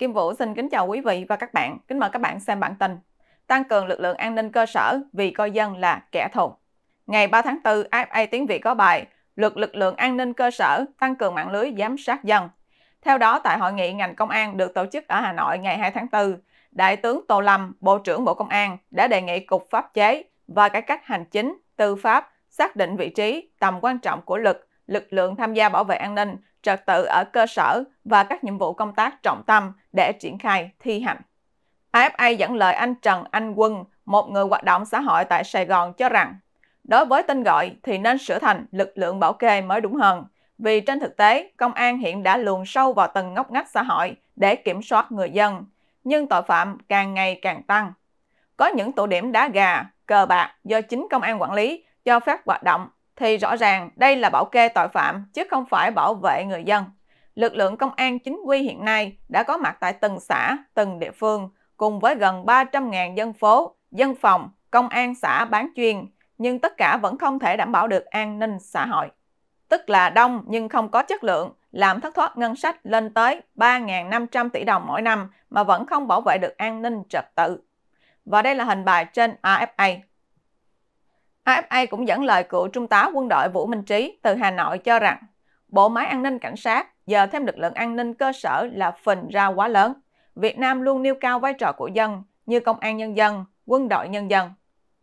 Kim Vũ xin kính chào quý vị và các bạn. Kính mời các bạn xem bản tin. Tăng cường lực lượng an ninh cơ sở vì coi dân là kẻ thù. Ngày 3 tháng 4, AFA Tiếng Việt có bài Luật lực lượng an ninh cơ sở tăng cường mạng lưới giám sát dân. Theo đó, tại hội nghị ngành công an được tổ chức ở Hà Nội ngày 2 tháng 4, Đại tướng Tô Lâm, Bộ trưởng Bộ Công an đã đề nghị Cục Pháp chế và cải cách hành chính, tư pháp xác định vị trí, tầm quan trọng của lực, lực lượng tham gia bảo vệ an ninh trật tự ở cơ sở và các nhiệm vụ công tác trọng tâm để triển khai thi hành. AFA dẫn lời anh Trần Anh Quân, một người hoạt động xã hội tại Sài Gòn cho rằng, đối với tên gọi thì nên sửa thành lực lượng bảo kê mới đúng hơn, vì trên thực tế, công an hiện đã luồn sâu vào từng ngóc ngách xã hội để kiểm soát người dân, nhưng tội phạm càng ngày càng tăng. Có những tụ điểm đá gà, cờ bạc do chính công an quản lý cho phép hoạt động thì rõ ràng đây là bảo kê tội phạm chứ không phải bảo vệ người dân. Lực lượng công an chính quy hiện nay đã có mặt tại từng xã, từng địa phương cùng với gần 300.000 dân phố, dân phòng, công an xã bán chuyên nhưng tất cả vẫn không thể đảm bảo được an ninh xã hội. Tức là đông nhưng không có chất lượng, làm thất thoát ngân sách lên tới 3.500 tỷ đồng mỗi năm mà vẫn không bảo vệ được an ninh trật tự. Và đây là hình bài trên AFA. AFA cũng dẫn lời cựu trung tá quân đội Vũ Minh Trí từ Hà Nội cho rằng bộ máy an ninh cảnh sát giờ thêm lực lượng an ninh cơ sở là phình ra quá lớn. Việt Nam luôn nêu cao vai trò của dân như công an nhân dân, quân đội nhân dân.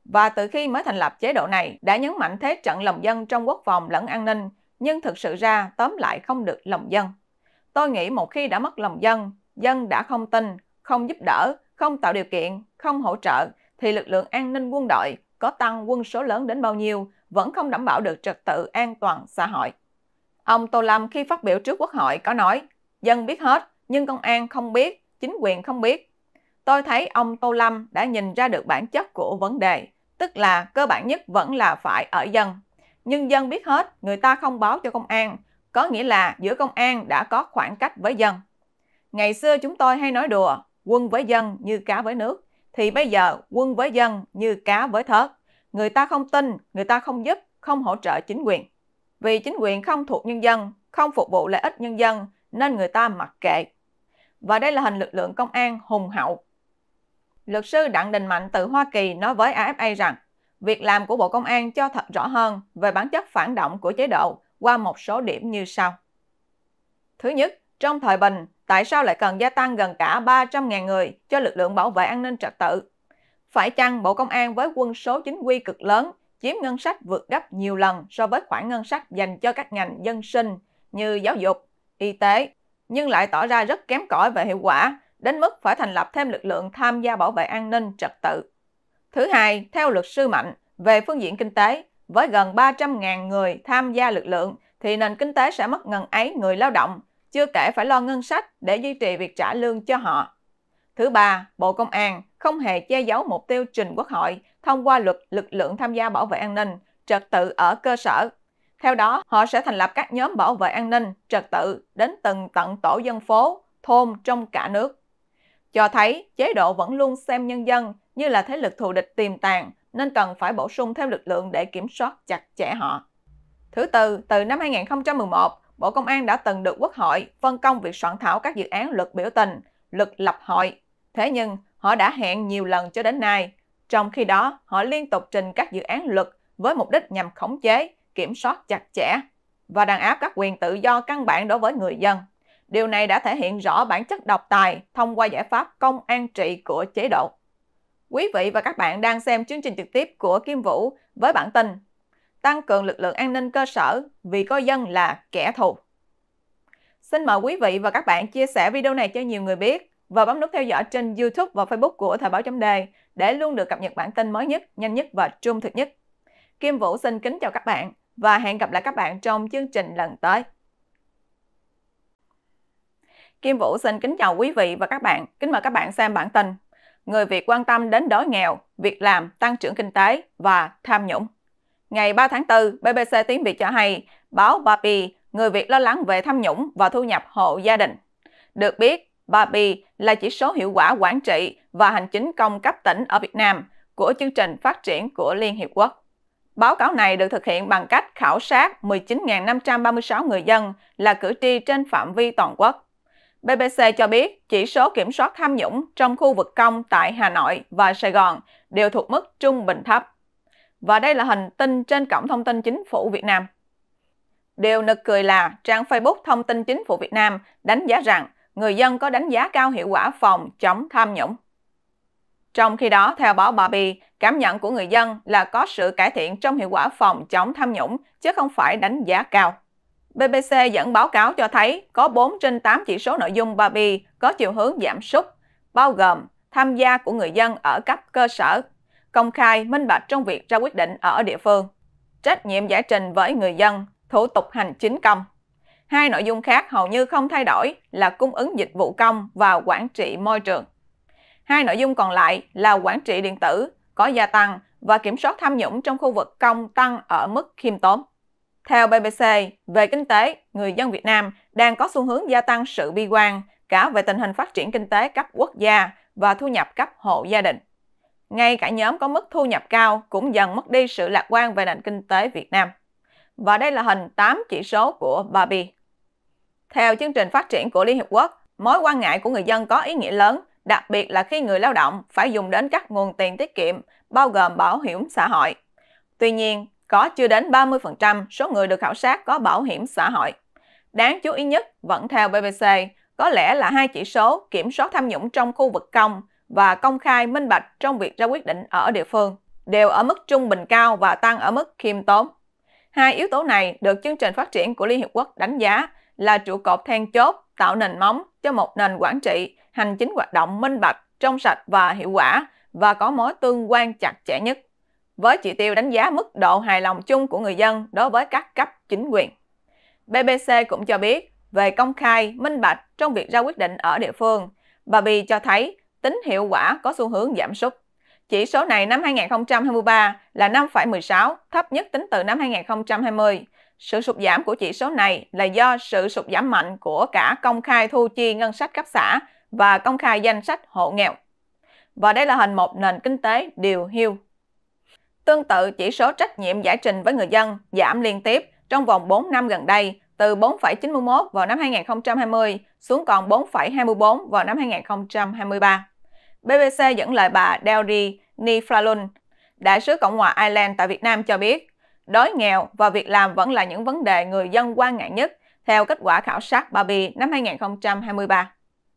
Và từ khi mới thành lập chế độ này đã nhấn mạnh thế trận lòng dân trong quốc phòng lẫn an ninh, nhưng thực sự ra tóm lại không được lòng dân. Tôi nghĩ một khi đã mất lòng dân, dân đã không tin, không giúp đỡ, không tạo điều kiện, không hỗ trợ, thì lực lượng an ninh quân đội có tăng quân số lớn đến bao nhiêu vẫn không đảm bảo được trật tự an toàn xã hội. Ông Tô Lâm khi phát biểu trước Quốc hội có nói, dân biết hết nhưng công an không biết, chính quyền không biết. Tôi thấy ông Tô Lâm đã nhìn ra được bản chất của vấn đề, tức là cơ bản nhất vẫn là phải ở dân. Nhưng dân biết hết, người ta không báo cho công an, có nghĩa là giữa công an đã có khoảng cách với dân. Ngày xưa chúng tôi hay nói đùa, quân với dân như cá với nước thì bây giờ quân với dân như cá với thớt. Người ta không tin, người ta không giúp, không hỗ trợ chính quyền. Vì chính quyền không thuộc nhân dân, không phục vụ lợi ích nhân dân nên người ta mặc kệ. Và đây là hình lực lượng công an hùng hậu. Luật sư Đặng Đình Mạnh từ Hoa Kỳ nói với AFA rằng việc làm của Bộ Công an cho thật rõ hơn về bản chất phản động của chế độ qua một số điểm như sau. Thứ nhất, trong thời bình, tại sao lại cần gia tăng gần cả 300.000 người cho lực lượng bảo vệ an ninh trật tự? Phải chăng Bộ Công an với quân số chính quy cực lớn chiếm ngân sách vượt gấp nhiều lần so với khoản ngân sách dành cho các ngành dân sinh như giáo dục, y tế, nhưng lại tỏ ra rất kém cỏi về hiệu quả, đến mức phải thành lập thêm lực lượng tham gia bảo vệ an ninh trật tự. Thứ hai, theo luật sư Mạnh, về phương diện kinh tế, với gần 300.000 người tham gia lực lượng thì nền kinh tế sẽ mất ngần ấy người lao động chưa kể phải lo ngân sách để duy trì việc trả lương cho họ. Thứ ba, Bộ Công an không hề che giấu mục tiêu trình quốc hội thông qua luật lực lượng tham gia bảo vệ an ninh, trật tự ở cơ sở. Theo đó, họ sẽ thành lập các nhóm bảo vệ an ninh, trật tự đến từng tận tổ dân phố, thôn trong cả nước. Cho thấy chế độ vẫn luôn xem nhân dân như là thế lực thù địch tiềm tàng nên cần phải bổ sung thêm lực lượng để kiểm soát chặt chẽ họ. Thứ tư, từ năm 2011, Bộ Công an đã từng được Quốc hội phân công việc soạn thảo các dự án luật biểu tình, luật lập hội. Thế nhưng, họ đã hẹn nhiều lần cho đến nay. Trong khi đó, họ liên tục trình các dự án luật với mục đích nhằm khống chế, kiểm soát chặt chẽ và đàn áp các quyền tự do căn bản đối với người dân. Điều này đã thể hiện rõ bản chất độc tài thông qua giải pháp công an trị của chế độ. Quý vị và các bạn đang xem chương trình trực tiếp của Kim Vũ với bản tin tăng cường lực lượng an ninh cơ sở vì có dân là kẻ thù. Xin mời quý vị và các bạn chia sẻ video này cho nhiều người biết và bấm nút theo dõi trên YouTube và Facebook của Thời báo chấm đề để luôn được cập nhật bản tin mới nhất, nhanh nhất và trung thực nhất. Kim Vũ xin kính chào các bạn và hẹn gặp lại các bạn trong chương trình lần tới. Kim Vũ xin kính chào quý vị và các bạn. Kính mời các bạn xem bản tin. Người Việt quan tâm đến đói nghèo, việc làm, tăng trưởng kinh tế và tham nhũng. Ngày 3 tháng 4, BBC tiếng Việt cho hay báo Barbie, người Việt lo lắng về tham nhũng và thu nhập hộ gia đình. Được biết, Barbie là chỉ số hiệu quả quản trị và hành chính công cấp tỉnh ở Việt Nam của chương trình phát triển của Liên Hiệp Quốc. Báo cáo này được thực hiện bằng cách khảo sát 19.536 người dân là cử tri trên phạm vi toàn quốc. BBC cho biết chỉ số kiểm soát tham nhũng trong khu vực công tại Hà Nội và Sài Gòn đều thuộc mức trung bình thấp. Và đây là hình tin trên cổng thông tin chính phủ Việt Nam. Điều nực cười là trang Facebook Thông tin Chính phủ Việt Nam đánh giá rằng người dân có đánh giá cao hiệu quả phòng chống tham nhũng. Trong khi đó, theo báo Barbie, cảm nhận của người dân là có sự cải thiện trong hiệu quả phòng chống tham nhũng, chứ không phải đánh giá cao. BBC dẫn báo cáo cho thấy có 4 trên 8 chỉ số nội dung Barbie có chiều hướng giảm sút, bao gồm tham gia của người dân ở cấp cơ sở công khai, minh bạch trong việc ra quyết định ở địa phương, trách nhiệm giải trình với người dân, thủ tục hành chính công. Hai nội dung khác hầu như không thay đổi là cung ứng dịch vụ công và quản trị môi trường. Hai nội dung còn lại là quản trị điện tử có gia tăng và kiểm soát tham nhũng trong khu vực công tăng ở mức khiêm tốn. Theo BBC, về kinh tế, người dân Việt Nam đang có xu hướng gia tăng sự bi quan cả về tình hình phát triển kinh tế cấp quốc gia và thu nhập cấp hộ gia đình ngay cả nhóm có mức thu nhập cao cũng dần mất đi sự lạc quan về nền kinh tế Việt Nam. Và đây là hình 8 chỉ số của Barbie. Theo chương trình phát triển của Liên Hiệp Quốc, mối quan ngại của người dân có ý nghĩa lớn, đặc biệt là khi người lao động phải dùng đến các nguồn tiền tiết kiệm, bao gồm bảo hiểm xã hội. Tuy nhiên, có chưa đến 30% số người được khảo sát có bảo hiểm xã hội. Đáng chú ý nhất, vẫn theo BBC, có lẽ là hai chỉ số kiểm soát tham nhũng trong khu vực công – và công khai minh bạch trong việc ra quyết định ở địa phương đều ở mức trung bình cao và tăng ở mức khiêm tốn. Hai yếu tố này được chương trình phát triển của Liên Hiệp Quốc đánh giá là trụ cột then chốt tạo nền móng cho một nền quản trị, hành chính hoạt động minh bạch, trong sạch và hiệu quả và có mối tương quan chặt chẽ nhất với chỉ tiêu đánh giá mức độ hài lòng chung của người dân đối với các cấp chính quyền. BBC cũng cho biết về công khai, minh bạch trong việc ra quyết định ở địa phương. Bà Bì cho thấy tính hiệu quả có xu hướng giảm sút. Chỉ số này năm 2023 là 5,16, thấp nhất tính từ năm 2020. Sự sụt giảm của chỉ số này là do sự sụt giảm mạnh của cả công khai thu chi ngân sách cấp xã và công khai danh sách hộ nghèo. Và đây là hình một nền kinh tế điều hưu. Tương tự, chỉ số trách nhiệm giải trình với người dân giảm liên tiếp trong vòng 4 năm gần đây từ 4,91 vào năm 2020 xuống còn 4,24 vào năm 2023. BBC dẫn lời bà Delry Niflalun, đại sứ Cộng hòa Ireland tại Việt Nam cho biết, đói nghèo và việc làm vẫn là những vấn đề người dân quan ngại nhất theo kết quả khảo sát Barbie năm 2023.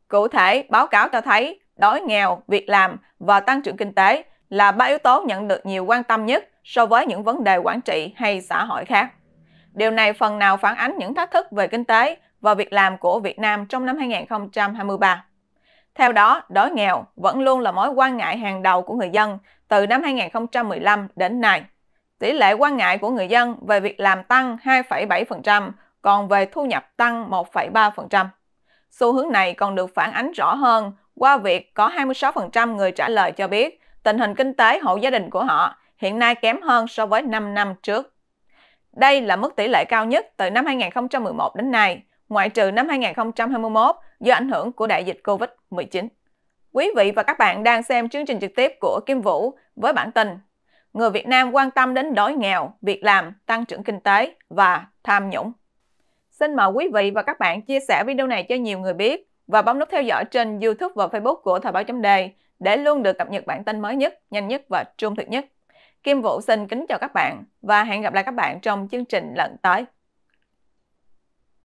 Cụ thể, báo cáo cho thấy đói nghèo, việc làm và tăng trưởng kinh tế là ba yếu tố nhận được nhiều quan tâm nhất so với những vấn đề quản trị hay xã hội khác. Điều này phần nào phản ánh những thách thức về kinh tế và việc làm của Việt Nam trong năm 2023. Theo đó, đói nghèo vẫn luôn là mối quan ngại hàng đầu của người dân từ năm 2015 đến nay. Tỷ lệ quan ngại của người dân về việc làm tăng 2,7%, còn về thu nhập tăng 1,3%. Xu hướng này còn được phản ánh rõ hơn qua việc có 26% người trả lời cho biết tình hình kinh tế hộ gia đình của họ hiện nay kém hơn so với 5 năm trước. Đây là mức tỷ lệ cao nhất từ năm 2011 đến nay, ngoại trừ năm 2021 do ảnh hưởng của đại dịch COVID-19. Quý vị và các bạn đang xem chương trình trực tiếp của Kim Vũ với bản tin Người Việt Nam quan tâm đến đói nghèo, việc làm, tăng trưởng kinh tế và tham nhũng. Xin mời quý vị và các bạn chia sẻ video này cho nhiều người biết và bấm nút theo dõi trên YouTube và Facebook của Thời báo chấm đề để luôn được cập nhật bản tin mới nhất, nhanh nhất và trung thực nhất. Kim Vũ xin kính chào các bạn và hẹn gặp lại các bạn trong chương trình lần tới.